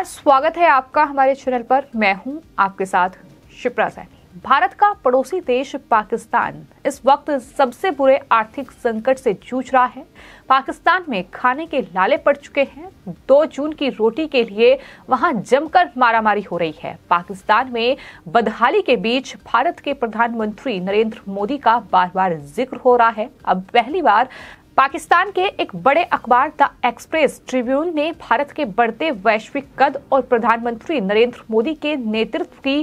नमस्कार स्वागत है आपका हमारे चैनल पर मैं हूं आपके साथ शिप्रा सैनी भारत का पड़ोसी देश पाकिस्तान इस वक्त सबसे बुरे आर्थिक संकट से जूझ रहा है पाकिस्तान में खाने के लाले पड़ चुके हैं दो जून की रोटी के लिए वहां जमकर मारामारी हो रही है पाकिस्तान में बदहाली के बीच भारत के प्रधानमंत्री नरेंद्र मोदी का बार बार जिक्र हो रहा है अब पहली बार पाकिस्तान के एक बड़े अखबार द एक्सप्रेस ट्रिब्यून ने भारत के बढ़ते वैश्विक कद और प्रधानमंत्री नरेंद्र मोदी के नेतृत्व की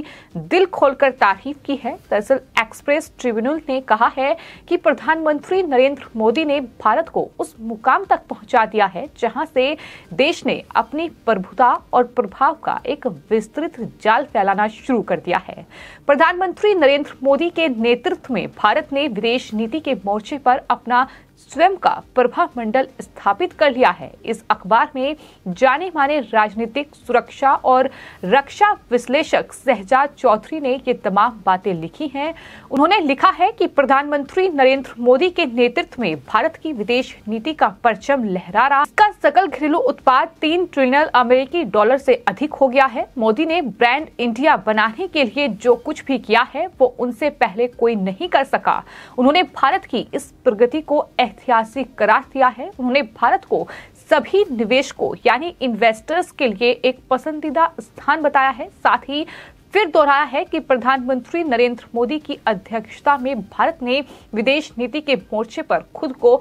दिल खोलकर तारीफ की है दरअसल एक्सप्रेस ट्रिब्यूनल ने कहा है कि प्रधानमंत्री नरेंद्र मोदी ने भारत को उस मुकाम तक पहुंचा दिया है जहां से देश ने अपनी प्रभुता और प्रभाव का एक विस्तृत जाल फैलाना शुरू कर दिया है प्रधानमंत्री नरेंद्र मोदी के नेतृत्व में भारत ने विदेश नीति के मोर्चे पर अपना स्वयं का प्रभाव मंडल स्थापित कर लिया है इस अखबार में जाने माने राजनीतिक सुरक्षा और रक्षा विश्लेषक शहजाद चौधरी ने ये तमाम बातें लिखी हैं उन्होंने लिखा है कि प्रधानमंत्री नरेंद्र मोदी के नेतृत्व में भारत की विदेश नीति का परचम लहरा रहा इसका सकल घरेलू उत्पाद तीन ट्रिलियन अमेरिकी डॉलर से अधिक हो गया है मोदी ने ब्रांड इंडिया बनाने के लिए जो कुछ भी किया है वो उनसे पहले कोई नहीं कर सका उन्होंने भारत की इस प्रगति को ऐतिहासिक करार दिया है उन्होंने भारत को सभी निवेशकों यानी इन्वेस्टर्स के लिए एक पसंदीदा स्थान बताया है साथ ही फिर दोहराया है कि प्रधानमंत्री नरेंद्र मोदी की अध्यक्षता में भारत ने विदेश नीति के मोर्चे पर खुद को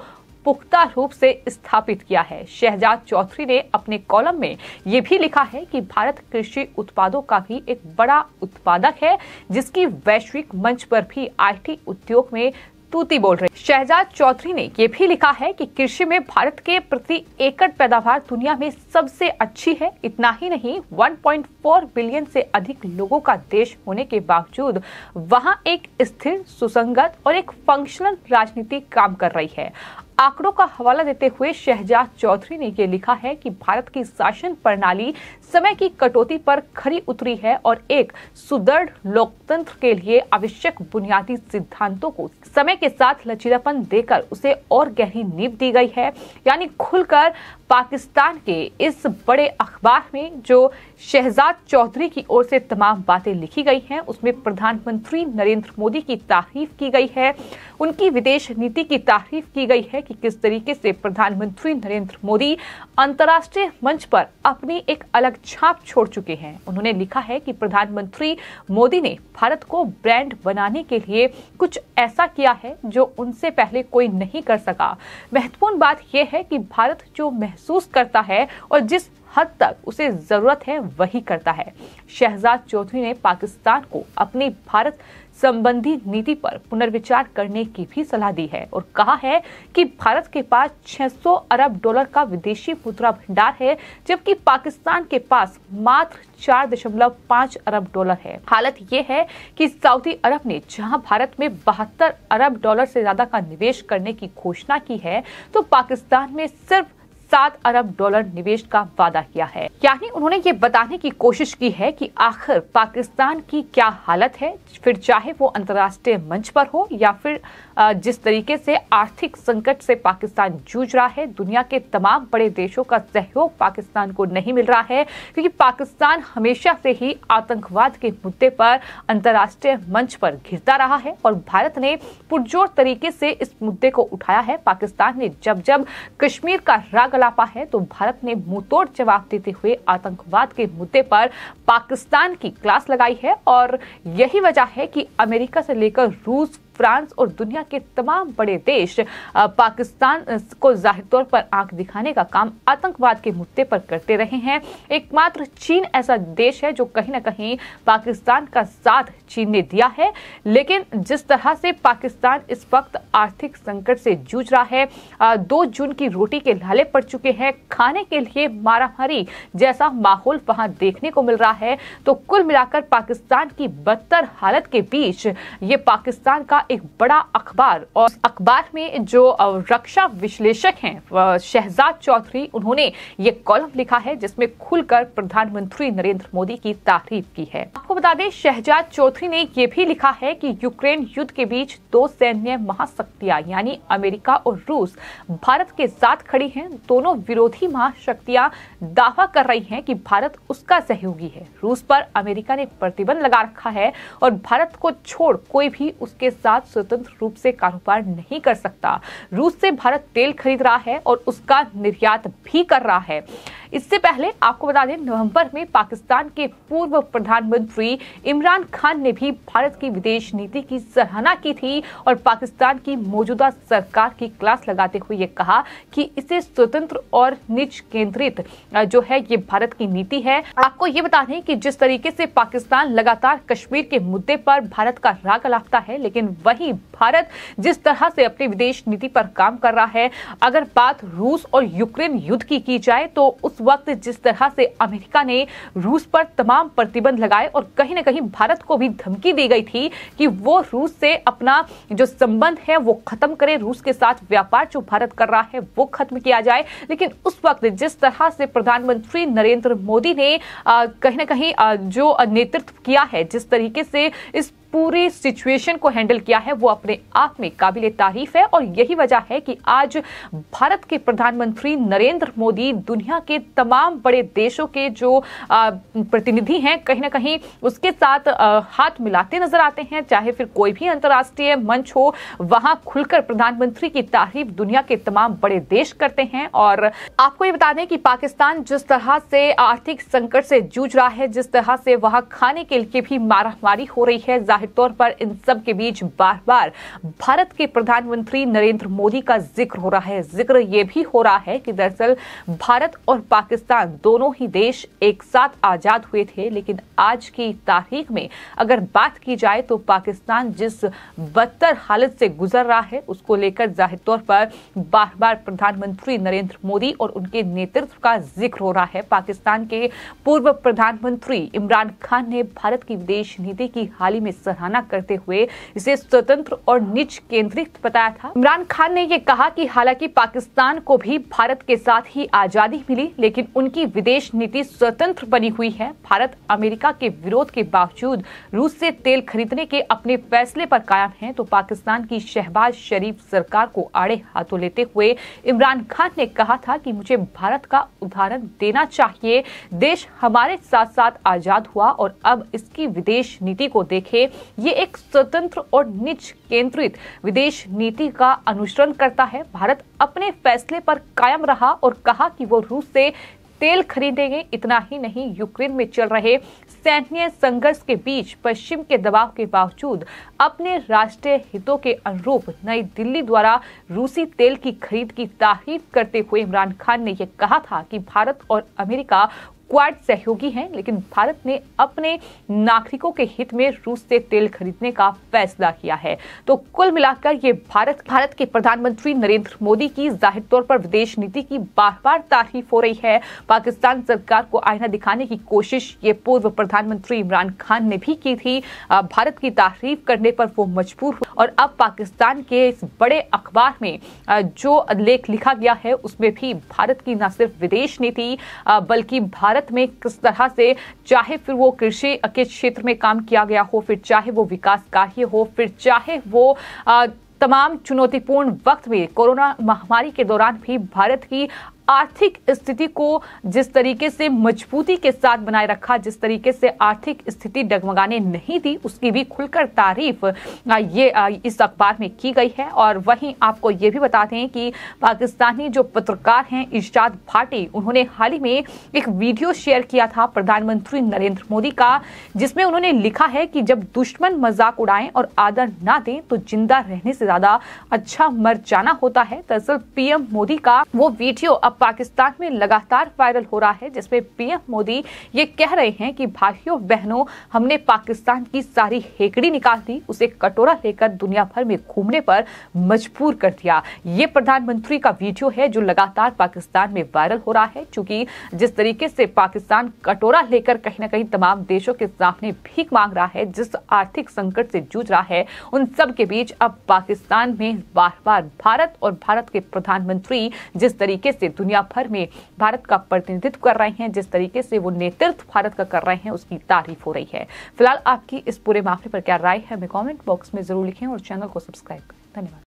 पुख्ता रूप से स्थापित किया है शहजाद चौधरी ने अपने कॉलम में यह भी लिखा है कि भारत कृषि उत्पादों का भी एक बड़ा उत्पादक है जिसकी वैश्विक मंच पर भी आईटी उद्योग में तूती बोल रहे शहजाद चौधरी ने ये भी लिखा है कि कृषि में भारत के प्रति एकड़ पैदावार दुनिया में सबसे अच्छी है इतना ही नहीं 1.4 बिलियन से अधिक लोगों का देश होने के बावजूद वहां एक स्थिर सुसंगत और एक फंक्शनल राजनीति काम कर रही है आंकड़ों का हवाला देते हुए शहजाद चौधरी ने यह लिखा है कि भारत की शासन प्रणाली समय की कटौती पर खरी उतरी है और एक सुदृढ़ लोकतंत्र के लिए आवश्यक बुनियादी सिद्धांतों को समय के साथ लचीलापन देकर उसे और गहरी नींव दी गई है यानी खुलकर पाकिस्तान के इस बड़े अखबार में जो शहजाद चौधरी की ओर से तमाम बातें लिखी गई हैं उसमें प्रधानमंत्री नरेंद्र मोदी की तारीफ की गई है उनकी विदेश नीति की तारीफ की गई है कि किस तरीके से प्रधानमंत्री नरेंद्र मोदी अंतर्राष्ट्रीय मंच पर अपनी एक अलग छाप छोड़ चुके हैं उन्होंने लिखा है कि प्रधानमंत्री मोदी ने भारत को ब्रांड बनाने के लिए कुछ ऐसा किया है जो उनसे पहले कोई नहीं कर सका महत्वपूर्ण बात यह है कि भारत जो महसूस करता है और जिस हद तक उसे ज़रूरत है वही करता है शहजाद चौधरी ने पाकिस्तान को अपनी भारत संबंधी नीति पर पुनर्विचार करने की भी सलाह दी है और कहा है कि भारत के पास 600 अरब डॉलर का विदेशी मुद्रा भंडार है जबकि पाकिस्तान के पास मात्र 4.5 अरब डॉलर है हालत यह है कि सऊदी अरब ने जहां भारत में बहत्तर अरब डॉलर से ज्यादा का निवेश करने की घोषणा की है तो पाकिस्तान में सिर्फ सात अरब डॉलर निवेश का वादा किया है यानी उन्होंने ये बताने की कोशिश की है कि आखिर पाकिस्तान की क्या हालत है फिर चाहे वो अंतर्राष्ट्रीय मंच पर हो या फिर जिस तरीके से आर्थिक संकट से पाकिस्तान जूझ रहा है दुनिया के तमाम बड़े देशों का सहयोग पाकिस्तान को नहीं मिल रहा है क्योंकि पाकिस्तान हमेशा से ही आतंकवाद के मुद्दे पर अंतर्राष्ट्रीय मंच पर घिरता रहा है और भारत ने पुरजोर तरीके से इस मुद्दे को उठाया है पाकिस्तान ने जब जब कश्मीर का राग अलापा है तो भारत ने मुंहतोड़ जवाब देते हुए आतंकवाद के मुद्दे पर पाकिस्तान की क्लास लगाई है और यही वजह है कि अमेरिका से लेकर रूस फ्रांस और दुनिया के तमाम बड़े देश पाकिस्तान को जाहिर तौर पर आंख दिखाने का काम आतंकवाद के मुद्दे पर करते रहे हैं एकमात्र चीन ऐसा देश है जो कहीं ना कहीं पाकिस्तान का साथ चीन ने दिया है लेकिन जिस तरह से पाकिस्तान इस वक्त आर्थिक संकट से जूझ रहा है दो जून की रोटी के लाले पड़ चुके हैं खाने के लिए मारामारी जैसा माहौल वहां देखने को मिल रहा है तो कुल मिलाकर पाकिस्तान की बदतर हालत के बीच ये पाकिस्तान का एक बड़ा अखबार और अखबार में जो रक्षा विश्लेषक हैं शहजाद चौधरी उन्होंने ये कॉलम लिखा है जिसमें खुलकर प्रधानमंत्री नरेंद्र मोदी की तारीफ की है आपको बता दें शहजाद चौधरी ने यह भी लिखा है कि यूक्रेन युद्ध के बीच दो सैन्य महाशक्तियां यानी अमेरिका और रूस भारत के साथ खड़ी हैं दोनों विरोधी महाशक्तियां दावा कर रही हैं कि भारत उसका सहयोगी है रूस पर अमेरिका ने प्रतिबंध लगा रखा है और भारत को छोड़ कोई भी उसके साथ साथ स्वतंत्र रूप से कारोबार नहीं कर सकता रूस से भारत तेल खरीद रहा है और उसका निर्यात भी कर रहा है इससे पहले आपको बता दें नवंबर में पाकिस्तान के पूर्व प्रधानमंत्री इमरान खान ने भी भारत की विदेश नीति की सराहना की थी और पाकिस्तान की मौजूदा सरकार की क्लास लगाते हुए ये कहा कि इसे स्वतंत्र और निज केंद्रित जो है ये भारत की नीति है आपको ये बता दें कि जिस तरीके से पाकिस्तान लगातार कश्मीर के मुद्दे पर भारत का राग लाफता है लेकिन वही भारत जिस तरह से अपनी विदेश नीति पर काम कर रहा है अगर बात रूस और यूक्रेन युद्ध की की जाए तो उस उस वक्त जिस तरह से अमेरिका ने रूस पर तमाम प्रतिबंध लगाए और कहीं ना कहीं भारत को भी धमकी दी गई थी कि वो रूस से अपना जो संबंध है वो खत्म करे रूस के साथ व्यापार जो भारत कर रहा है वो खत्म किया जाए लेकिन उस वक्त जिस तरह से प्रधानमंत्री नरेंद्र मोदी ने कहीं ना कहीं जो नेतृत्व किया है जिस तरीके से इस पूरी सिचुएशन को हैंडल किया है वो अपने आप में काबिल तारीफ है और यही वजह है कि आज भारत के प्रधानमंत्री नरेंद्र मोदी दुनिया के तमाम बड़े देशों के जो प्रतिनिधि हैं कहीं ना कहीं उसके साथ हाथ मिलाते नजर आते हैं चाहे फिर कोई भी अंतर्राष्ट्रीय मंच हो वहां खुलकर प्रधानमंत्री की तारीफ दुनिया के तमाम बड़े देश करते हैं और आपको ये बता दें कि पाकिस्तान जिस तरह से आर्थिक संकट से जूझ रहा है जिस तरह से वहां खाने के लिए भी मारामारी हो रही है जाहिर तौर पर इन सब के बीच बार बार भारत के प्रधानमंत्री नरेंद्र मोदी का जिक्र हो रहा है जिक्र ये भी हो रहा है कि दरअसल भारत और पाकिस्तान दोनों ही देश एक साथ आजाद हुए थे लेकिन आज की तारीख में अगर बात की जाए तो पाकिस्तान जिस बदतर हालत से गुजर रहा है उसको लेकर जाहिर तौर पर बार बार प्रधानमंत्री नरेंद्र मोदी और उनके नेतृत्व का जिक्र हो रहा है पाकिस्तान के पूर्व प्रधानमंत्री इमरान खान ने भारत की विदेश नीति की हाल ही में सराहना करते हुए इसे स्वतंत्र और निज केंद्रित बताया था इमरान खान ने यह कहा कि हालांकि पाकिस्तान को भी भारत के साथ ही आजादी मिली लेकिन उनकी विदेश नीति स्वतंत्र बनी हुई है भारत अमेरिका के विरोध के बावजूद रूस से तेल खरीदने के अपने फैसले पर कायम है तो पाकिस्तान की शहबाज शरीफ सरकार को आड़े हाथों लेते हुए इमरान खान ने कहा था कि मुझे भारत का उदाहरण देना चाहिए देश हमारे साथ साथ आजाद हुआ और अब इसकी विदेश नीति को देखे ये एक स्वतंत्र और निज केंद्रित विदेश नीति का अनुसरण करता है भारत अपने फैसले पर कायम रहा और कहा कि वो रूस से तेल खरीदेंगे इतना ही नहीं यूक्रेन में चल रहे सैन्य संघर्ष के बीच पश्चिम के दबाव के बावजूद अपने राष्ट्रीय हितों के अनुरूप नई दिल्ली द्वारा रूसी तेल की खरीद की तारीफ करते हुए इमरान खान ने यह कहा था कि भारत और अमेरिका क्वाड सहयोगी हैं लेकिन भारत ने अपने नागरिकों के हित में रूस से तेल खरीदने का फैसला किया है तो कुल मिलाकर ये भारत भारत के प्रधानमंत्री नरेंद्र मोदी की जाहिर तौर पर विदेश नीति की बार बार तारीफ हो रही है पाकिस्तान सरकार को आईना दिखाने की कोशिश ये पूर्व प्रधानमंत्री इमरान खान ने भी की थी भारत की तारीफ करने पर वो मजबूर और अब पाकिस्तान के इस बड़े अखबार में जो लेख लिखा गया है उसमें भी भारत की न सिर्फ विदेश नीति बल्कि भारत भारत में किस तरह से चाहे फिर वो कृषि के क्षेत्र में काम किया गया हो फिर चाहे वो विकास कार्य हो फिर चाहे वो आ, तमाम चुनौतीपूर्ण वक्त में कोरोना महामारी के दौरान भी भारत की आर्थिक स्थिति को जिस तरीके से मजबूती के साथ बनाए रखा जिस तरीके से आर्थिक स्थिति डगमगाने नहीं दी उसकी भी खुलकर तारीफ ये इस अखबार में की गई है और वहीं आपको ये भी बता दें कि पाकिस्तानी जो पत्रकार हैं इर्शाद भाटी उन्होंने हाल ही में एक वीडियो शेयर किया था प्रधानमंत्री नरेंद्र मोदी का जिसमें उन्होंने लिखा है कि जब दुश्मन मजाक उड़ाएं और आदर ना दें तो जिंदा रहने से ज्यादा अच्छा मर जाना होता है दरअसल पीएम मोदी का वो वीडियो अब पाकिस्तान में लगातार वायरल हो रहा है जिसमें पीएम मोदी ये कह रहे हैं कि भाइयों बहनों हमने पाकिस्तान की सारी हेकड़ी निकाल दी उसे कटोरा लेकर दुनिया भर में घूमने पर मजबूर कर दिया ये प्रधानमंत्री का वीडियो है जो लगातार पाकिस्तान में वायरल हो रहा है चूंकि जिस तरीके से पाकिस्तान कटोरा लेकर कहीं ना कहीं तमाम देशों के सामने भीख मांग रहा है जिस आर्थिक संकट से जूझ रहा है उन सब के बीच अब पाकिस्तान में बार बार भारत और भारत के प्रधानमंत्री जिस तरीके से दुनिया भर में भारत का प्रतिनिधित्व कर रहे हैं जिस तरीके से वो नेतृत्व भारत का कर रहे हैं उसकी तारीफ हो रही है फिलहाल आपकी इस पूरे मामले पर क्या राय है हमें कॉमेंट बॉक्स में जरूर लिखें और चैनल को सब्सक्राइब करें धन्यवाद